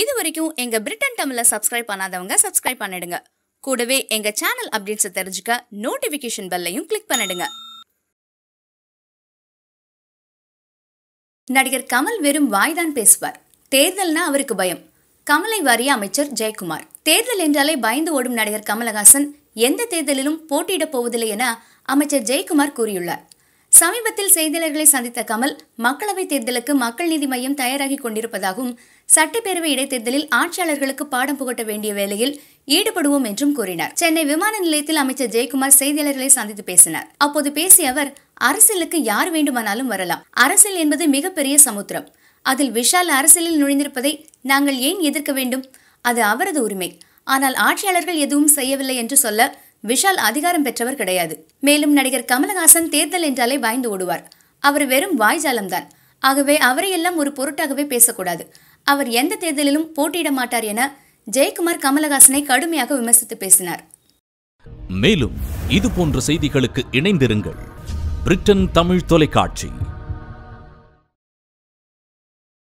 இது வரைக்கும் எங்கள் பிரிட்டன் தமிழை சப்ஸ்கிரைப் பண்ணாதவங்க சப்ஸ்கிரைப் பண்ணிடுங்க கூடவே எங்கள் சேனல் அப்டேட்ஸை தெரிஞ்சுக்க நோட்டிஃபிகேஷன் பெல்லையும் கிளிக் பண்ணிடுங்க நடிகர் கமல் வெறும் வாய்தான் பேசுவார் தேர்தல்னா அவருக்கு பயம் கமலை வாரிய அமைச்சர் ஜெயக்குமார் தேர்தல் என்றாலே பயந்து ஓடும் நடிகர் கமலஹாசன் எந்த தேர்தலிலும் போட்டியிடப் போவதில்லை என அமைச்சர் ஜெயக்குமார் கூறியுள்ளார் சமீபத்தில் செய்தியாளர்களை சந்தித்த கமல் மக்களவைத் தேர்தலுக்கு மக்கள் நீதி மையம் தயாராகி கொண்டிருப்பதாகவும் சட்டப்பேரவை இடைத்தேர்தலில் ஆட்சியாளர்களுக்கு பாடம் புகட்ட வேண்டிய வேலையில் ஈடுபடுவோம் என்றும் கூறினார் சென்னை விமான நிலையத்தில் அமைச்சர் ஜெயக்குமார் செய்தியாளர்களை சந்தித்து பேசினார் அப்போது பேசிய அவர் அரசியலுக்கு யார் வேண்டுமானாலும் வரலாம் அரசியல் என்பது மிகப்பெரிய சமுத்திரம் அதில் விஷால் அரசியலில் நுழைந்திருப்பதை நாங்கள் ஏன் எதிர்க்க வேண்டும் அது அவரது உரிமை ஆனால் ஆட்சியாளர்கள் எதுவும் செய்யவில்லை என்று சொல்ல விஷால் அதிகாரம் பெற்றவர் கிடையாது மேலும் நடிகர் கமலஹாசன் தேர்தல் என்றாலே பயந்து ஓடுவார் அவர் வெறும் வாய்ஜாலம்தான் ஆகவே அவரையெல்லாம் ஒரு பொருட்டாகவே பேசக்கூடாது அவர் எந்த தேர்தலிலும் போட்டியிட மாட்டார் என ஜெயக்குமார் கமலஹாசனை கடுமையாக விமர்சித்து பேசினார் மேலும் இது போன்ற செய்திகளுக்கு இணைந்திருங்கள் பிரிட்டன் தமிழ் தொலைக்காட்சி